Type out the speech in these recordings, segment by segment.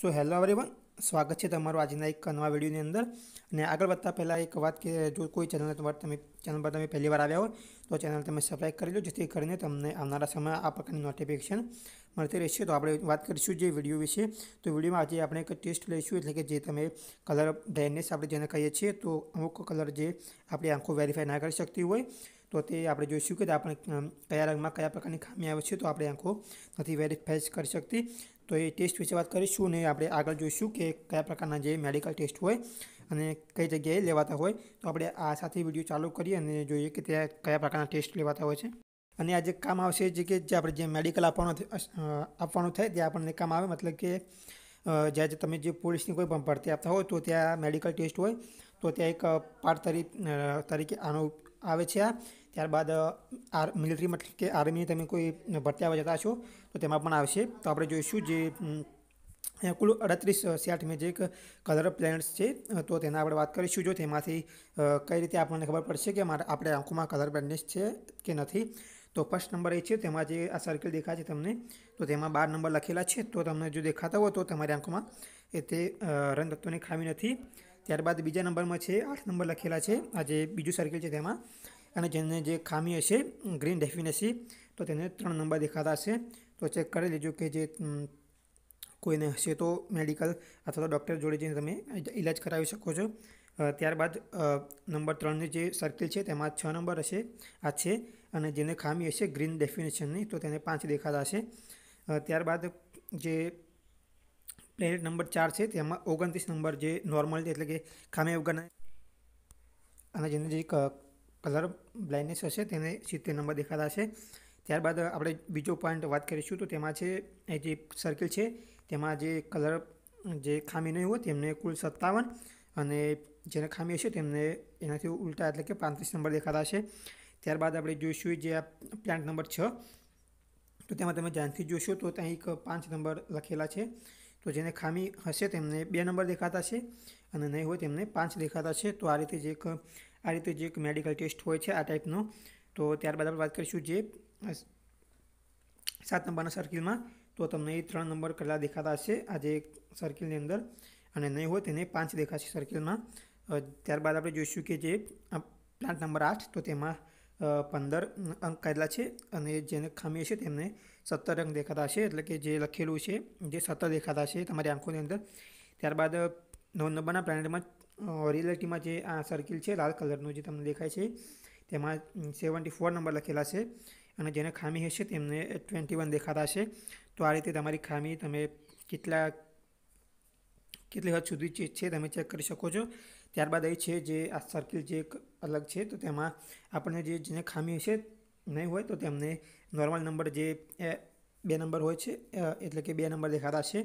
so hello everyone સ્વાગત છે તમારું આજના એક નવા વિડીયોની અંદર અને આગળ વધતા પહેલાં એક વાત કે જો કોઈ ચેનલ તમારે તમે ચેનલ પર તમે પહેલી વાર આવ્યા હોય તો ચેનલ તમે સબસ્ક્રાઈબ કરી લો જેથી કરીને તમને આવનારા સમયમાં આ પ્રકારની નોટિફિકેશન મળતી રહેશે તો આપણે વાત કરીશું જે વિડીયો વિશે તો વિડીયોમાં આજે આપણે એક ટેસ્ટ લઈશું એટલે કે જે તમે કલર બ્રાઇટનેસ આપણે જેને કહીએ છીએ તો અમુક કલર જે આપણી આંખો વેરીફાઈ ના કરી શકતી હોય તો તે આપણે જોઈશું કે આપણે કયા રંગમાં કયા પ્રકારની ખામી આવે છે તો આપણે આંખો નથી વેરીફાઈ કરી શકતી તો એ ટેસ્ટ વિશે વાત કરીશું ને આપણે આગળ જોઈશું કે કયા પ્રકારના જે મેડિકલ ટેસ્ટ હોય અને કઈ જગ્યાએ લેવાતા હોય તો આપણે આ સાથે વિડીયો ચાલુ કરીએ અને જોઈએ કે ત્યાં કયા પ્રકારના ટેસ્ટ લેવાતા હોય છે અને આ જે કામ આવશે જે કે જે આપણે જે મેડિકલ આપવાનું આપવાનું થાય તે આપણને કામ આવે મતલબ કે જ્યારે તમે જે પોલીસની કોઈ પણ ભરતી આપતા હોય તો ત્યાં મેડિકલ ટેસ્ટ હોય તો ત્યાં એક પાર્ટ તરીકે આનો આવે છે આ ત્યારબાદ આર મિલિટરી મતલબ કે આર્મી તમે કોઈ ભરતી આવવા જતા છો તો તેમાં પણ આવશે તો આપણે જોઈશું જે કુલ અડત્રીસ સેટ મેજિક કલર પ્લેનેટ્સ છે તો તેના આપણે વાત કરીશું જો તેમાંથી કઈ રીતે આપણને ખબર પડશે કે મારા આપણે આંખોમાં કલર પ્લેનેટ્સ છે કે નથી તો ફર્સ્ટ નંબર એ છે તેમાં જે આ સર્કલ દેખાય છે તમને તો તેમાં બાર નંબર લખેલા છે તો તમને જો દેખાતા હોય તો તમારી આંખોમાં એ તે રંગતત્વની ખામી નથી ત્યારબાદ બીજા નંબરમાં છે આઠ નંબર લખેલા છે આ જે બીજું સર્કલ છે તેમાં અને જેને જે ખામી હશે ગ્રીન ડેફિનેસી તો તેને ત્રણ નંબર દેખાતા હશે તો ચેક કરી લેજો કે જે કોઈને હશે તો મેડિકલ અથવા તો ડૉક્ટર જોડે જઈને તમે ઇલાજ કરાવી શકો છો ત્યારબાદ નંબર ત્રણની જે સર્કલ છે તેમાં છ નંબર હશે આ છે અને જેને ખામી હશે ગ્રીન ડેફિનેશનની તો તેને પાંચ દેખાતા હશે ત્યારબાદ જે પ્લેનેટ નંબર ચાર છે તેમાં ઓગણત્રીસ નંબર જે નોર્મલ એટલે કે ખામી વગરના અને જેને જે કલર બ્લાઇન્ડનેસ હશે તેને સિત્તેર નંબર દેખાતા છે ત્યારબાદ આપણે બીજો પોઈન્ટ વાત કરીશું તો તેમાં છે એ જે સર્કલ છે તેમાં જે કલર જે ખામી નહીં હોય તેમને કુલ સત્તાવન અને જેને ખામી હશે તેમને એનાથી ઉલટા એટલે કે પાંત્રીસ નંબર દેખાતા છે ત્યારબાદ આપણે જોઈશું જે આ પ્લાન્ટ નંબર છ તો તેમાં તમે ધ્યાનથી જોશો તો ત્યાં એક પાંચ નંબર લખેલા છે તો જેને ખામી હશે તેમને બે નંબર દેખાતા છે અને નહીં હોય તેમને પાંચ દેખાતા છે તો આ રીતે જે એક આ રીતે જે એક મેડિકલ ટેસ્ટ હોય છે આ ટાઈપનો તો ત્યારબાદ આપણે વાત કરીશું જે સાત નંબરના સર્કિલમાં તો તમને એ ત્રણ નંબર કરેલા દેખાતા હશે આ જે સર્કિલની અંદર અને નહીં હોય તેને પાંચ દેખાશે સર્કિલમાં ત્યારબાદ આપણે જોઈશું કે જે પ્લાન્ટ નંબર આઠ તો તેમાં પંદર અંક કાઢેલા છે અને જેને ખામી હશે તેમને સત્તર અંક દેખાતા હશે એટલે કે જે લખેલું છે જે સત્તર દેખાતા હશે તમારી આંખોની અંદર ત્યારબાદ નવ નંબરના પ્લાનેટમાં રિયાલિટીમાં જે આ સર્કિલ છે લાલ કલરનું જે તમને દેખાય છે તેમાં સેવન્ટી ફોર નંબર લખેલા છે અને જેને ખામી હશે તેમને ટ્વેન્ટી વન દેખાતા છે તો આ રીતે તમારી ખામી તમે કેટલા કેટલી હદ સુધી છે તમે ચેક કરી શકો છો ત્યારબાદ એ છે જે આ સર્કિલ જે અલગ છે તો તેમાં આપણને જે જેને ખામી છે નહીં હોય તો તેમને નોર્મલ નંબર જે બે નંબર હોય છે એટલે કે બે નંબર દેખાતા છે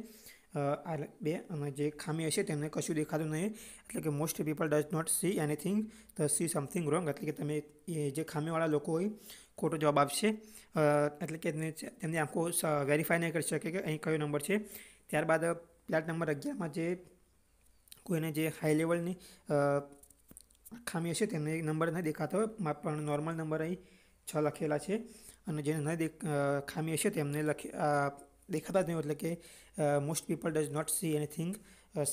આ બે અને જે ખામી હશે તેમને કશું દેખાતું નહીં એટલે કે most people does not see anything the see something wrong એટલે કે તમે એ જે ખામીવાળા લોકો હોય ખોટો જવાબ આપશે એટલે કે તેમની આંખો વેરીફાઈ નહીં કરી શકે કે અહીં કયો નંબર છે ત્યારબાદ પ્લેટ નંબર અગિયારમાં જે કોઈને જે હાઈ લેવલની ખામી હશે તેમને નંબર ન દેખાતો પણ નોર્મલ નંબર અહીં છ લખેલા છે અને જેને ન દેખ ખામી હશે તેમને લખે દેખાતા જ નહીં એટલે કે most people does not see anything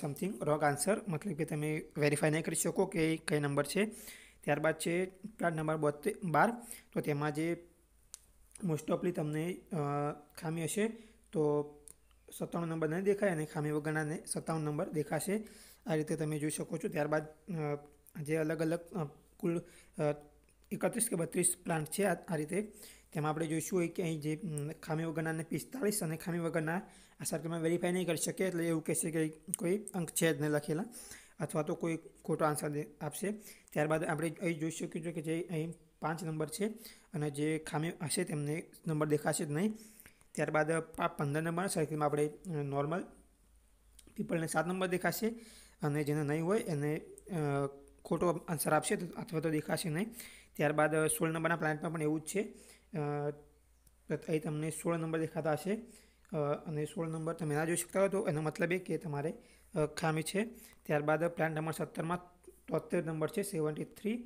something wrong answer મતલબ કે તમે વેરીફાઈ નહીં કરી શકો કે કઈ નંબર છે ત્યારબાદ છે કાર્ડ નંબર બોતેર બાર તો તેમાં જે મોસ્ટ ઓફલી તમને ખામી હશે તો સત્તાણું નંબર નહીં દેખાય અને ખામી વગરનાને સત્તાણું નંબર દેખાશે આ રીતે તમે જોઈ શકો છો ત્યારબાદ જે અલગ અલગ કુલ એકત્રીસ કે બત્રીસ પ્લાન્ટ છે આ રીતે તેમાં આપણે જોઈશું હોય કે અહીં જે ખામી વગરનાને પિસ્તાળીસ અને ખામી વગરના આ સરકારમાં વેરીફાઈ નહીં કરી શકે એટલે એવું કહેશે કે કોઈ અંક છે જ નહીં લખેલા અથવા તો કોઈ ખોટો આન્સર આપશે ત્યારબાદ આપણે અહીં જોઈ શકીએ છીએ કે જે અહીં પાંચ નંબર છે અને જે ખામી હશે તેમને નંબર દેખાશે જ નહીં ત્યારબાદ પંદર નંબર સર્કલમાં આપણે નોર્મલ પીપલને સાત નંબર દેખાશે અને જેને નહીં હોય એને ખોટો આન્સર આપશે અથવા તો દેખાશે નહીં ત્યારબાદ સોળ નંબરના પ્લાન્ટમાં પણ એવું જ છે અહીં તમને સોળ નંબર દેખાતા હશે અને સોળ નંબર તમે ના જોઈ શકતા હોય તો એનો મતલબ એ કે તમારે ખામી છે ત્યારબાદ પ્લાન્ટ નંબર સત્તરમાં તોતેર નંબર છે સેવન્ટી થ્રી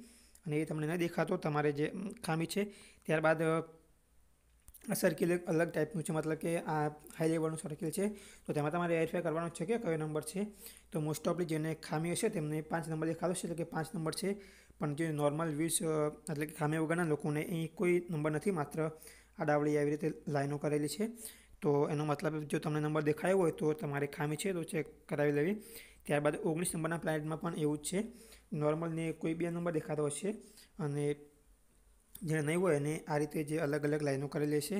અને એ તમને ન દેખાતો તમારે જે ખામી છે ત્યારબાદ આ સર્કિલ એક અલગ ટાઈપનું છે મતલબ કે આ હાઈ લેવલનું સર્કિલ છે તો તેમાં તમારે વેરીફાઈ કરવાનો છે કે કયો નંબર છે તો મોસ્ટ ઓફલી જેને ખામી હશે તેમને પાંચ નંબર દેખાડો છે એટલે કે પાંચ નંબર છે પણ જે નોર્મલ વીસ એટલે કે ખામી વગરના લોકોને અહીં કોઈ નંબર નથી માત્ર આ આવી રીતે લાઈનો કરેલી છે તો એનો મતલબ જો તમને નંબર દેખાયો હોય તો તમારે ખામી છે તો ચેક કરાવી લેવી ત્યારબાદ ઓગણીસ નંબરના પ્લાનેટમાં પણ એવું જ છે નોર્મલને કોઈ બે નંબર દેખાતો હશે અને જેને નહીં હોય એને આ રીતે જે અલગ અલગ લાઈનો કરેલી છે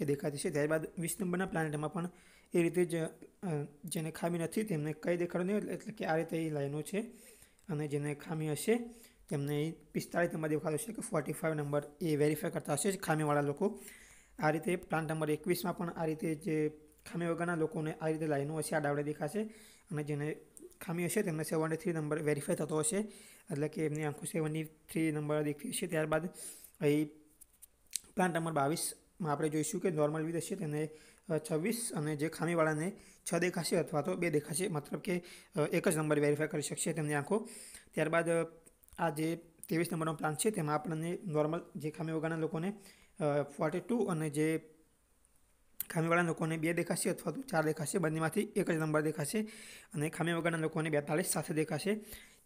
એ દેખાતી છે ત્યારબાદ વીસ નંબરના પ્લાનેટમાં પણ એ રીતે જ જેને ખામી નથી તેમને કઈ દેખાડવાની હોય એટલે કે આ રીતે એ લાઈનો છે અને જેને ખામી હશે તેમને પિસ્તાળીસ નંબર દેખાતો છે કે ફોર્ટી ફાઇવ નંબર એ વેરીફાય કરતા હશે ખામીવાળા લોકો આ રીતે પ્લાન નંબર એકવીસમાં પણ આ રીતે જે ખામી વગરના લોકોને આ રીતે લાઈનો હશે આ ડાવડે દેખાશે અને જેને ખામી હશે તેમને સેવન્ટી થ્રી નંબર વેરીફાય થતો હશે એટલે કે એમની આંખો સેવન્ટી થ્રી નંબર દેખતી હશે ત્યારબાદ અહીં પ્લાન નંબર બાવીસમાં આપણે જોઈશું કે નોર્મલ વ્યૂ હશે તેને છવ્વીસ અને જે ખામીવાળાને છ દેખાશે અથવા તો બે દેખાશે મતલબ કે એક જ નંબર વેરીફાઈ કરી શકશે તેમની આંખો ત્યારબાદ આ જે ત્રેવીસ નંબરનો પ્લાન છે તેમાં આપણને નોર્મલ જે ખામી વગરના લોકોને ફોર્ટી ટુ અને જે ખામીવાળા લોકોને બે દેખાશે અથવા તો ચાર દેખાશે બંનેમાંથી એક જ નંબર દેખાશે અને ખામી વગરના લોકોને બેતાલીસ સાથે દેખાશે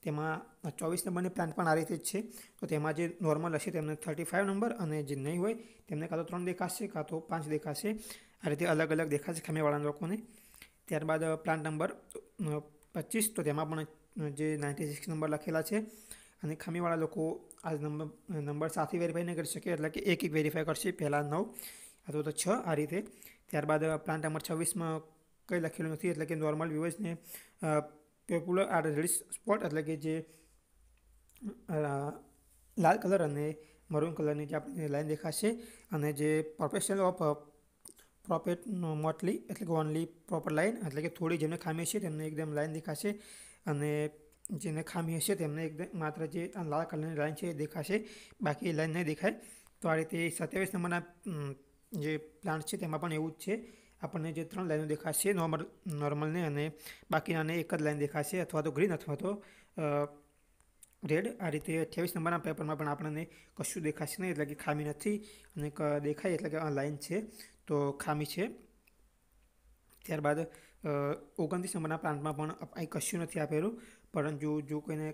તેમાં ચોવીસ નંબરની પ્લાન પણ આ રીતે જ છે તો તેમાં જે નોર્મલ હશે તેમને થર્ટી ફાઇવ નંબર અને જે નહીં હોય તેમને કાં તો ત્રણ દેખાશે કાં તો પાંચ દેખાશે આ રીતે અલગ અલગ દેખાશે ખમેવાળા લોકોને ત્યારબાદ પ્લાન નંબર પચીસ તો તેમાં પણ જે નાઇન્ટી સિક્સ નંબર લખેલા છે અને ખમીવાળા લોકો આ નંબર નંબર સાથે વેરીફાઈ ન કરી શકે એટલે કે એક એક વેરીફાઈ કરશે પહેલાં નવ અથવા તો છ આ રીતે ત્યારબાદ પ્લાન નંબર છવ્વીસમાં કંઈ લખેલું નથી એટલે કે નોર્મલ વ્યૂઅર્સને પેપુલર આર રેડિશ સ્પોટ એટલે કે જે લાલ કલર અને મરૂન કલરની જે આપણને લાઈન દેખાશે અને જે પ્રોફેશનલ ઓફ પ્રોપેટ મોટલી એટલે કે ઓનલી પ્રોપર લાઇન એટલે કે થોડી જેમને ખામી હશે તેમને એકદમ લાઇન દેખાશે અને જેને ખામી હશે તેમને એકદમ માત્ર જે લાલ કલરની લાઇન છે એ દેખાશે બાકી લાઈન નહીં દેખાય તો આ રીતે સત્યાવીસ નંબરના જે પ્લાન્ટ છે તેમાં પણ એવું જ છે આપણને જે ત્રણ લાઈનો દેખાશે નોર્મલ નોર્મલને અને બાકીનાને એક જ લાઈન દેખાશે અથવા તો ગ્રીન અથવા તો રેડ આ રીતે અઠ્યાવીસ નંબરના પેપરમાં પણ આપણને કશું દેખાશે નહીં એટલે કે ખામી નથી અને દેખાય એટલે કે આ લાઈન છે તો ખામી છે ત્યારબાદ ઓગણત્રીસ નંબરના પ્લાન્ટમાં પણ અહીં કશું નથી આપેલું પરંતુ જો કોઈને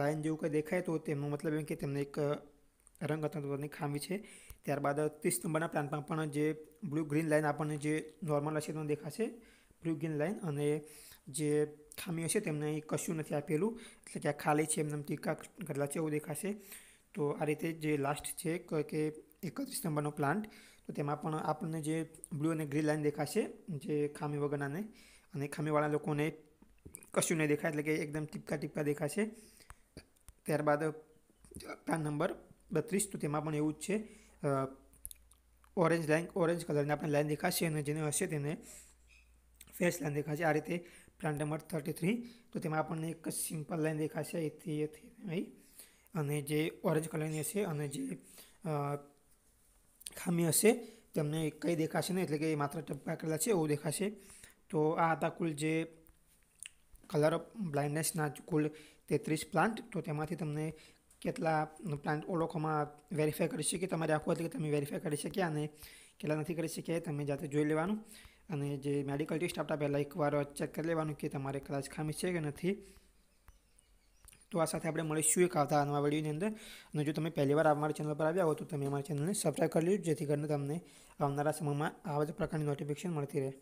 લાઈન જેવું કંઈ દેખાય તો તેમનો મતલબ એમ કે તેમને એક રંગ રંગતત્વની ખામી છે ત્યારબાદ ત્રીસ નંબરના પ્લાન્ટમાં પણ જે બ્લુ ગ્રીન લાઇન આપણને જે નોર્મલ હશે તેનો દેખાશે બ્લુ ગ્રીન લાઇન અને જે ખામી હશે તેમને કશું નથી આપેલું એટલે કે આ ખાલી છે એમને ટીકા કરેલા છે એવું દેખાશે તો આ રીતે જે લાસ્ટ છે કે એકત્રીસ નંબરનો પ્લાન્ટ તો તેમાં પણ આપણને જે બ્લુ અને ગ્રીન લાઇન દેખાશે જે ખામી વગરનાને અને ખામીવાળા લોકોને કશું નહીં દેખાય એટલે કે એકદમ ટીપકા ટીપકા દેખાશે ત્યારબાદ પ્લાન નંબર બત્રીસ તો તેમાં પણ એવું જ છે ઓરેન્જ લાઇન ઓરેન્જ કલરની આપણે લાઇન દેખાશે અને જેને હશે તેને ફેસ લાઇન દેખાશે આ રીતે પ્લાન નંબર થર્ટી થ્રી તો તેમાં આપણને એક સિમ્પલ લાઇન દેખાશે અહીંથી અહીંથી અને જે ઓરેન્જ કલરની હશે અને જે ખામી હશે તમને કંઈ દેખાશે નહીં એટલે કે એ માત્ર ટપકા કરેલા છે એવું દેખાશે તો આ હતા કુલ જે કલર ઓફ બ્લાઇન્ડનેસના કુલ તેત્રીસ પ્લાન્ટ તો તેમાંથી તમને કેટલા પ્લાન્ટ ઓળખોમાં વેરીફાઈ કરી શકીએ તમારે આખું એટલે કે તમે વેરીફાઈ કરી શક્યા અને કેટલા નથી કરી શક્યા તમે જાતે જોઈ લેવાનું અને જે મેડિકલ ટેસ્ટ આપતા પહેલાં એકવાર ચેક કરી લેવાનું કે તમારે કદાચ ખામી છે કે નથી તો આ સાથે આપણે મળીશું એક આવતા નવા વિડીયોની અંદર અને જો તમે પહેલી વાર અમારા ચેનલ પર આવ્યા હો તો તમે અમારા ચેનલને સબસ્ક્રાઈબ કરી લીધું જેથી કરીને તમને આવનારા સમયમાં આવા જ પ્રકારની નોટિફિકેશન મળતી રહે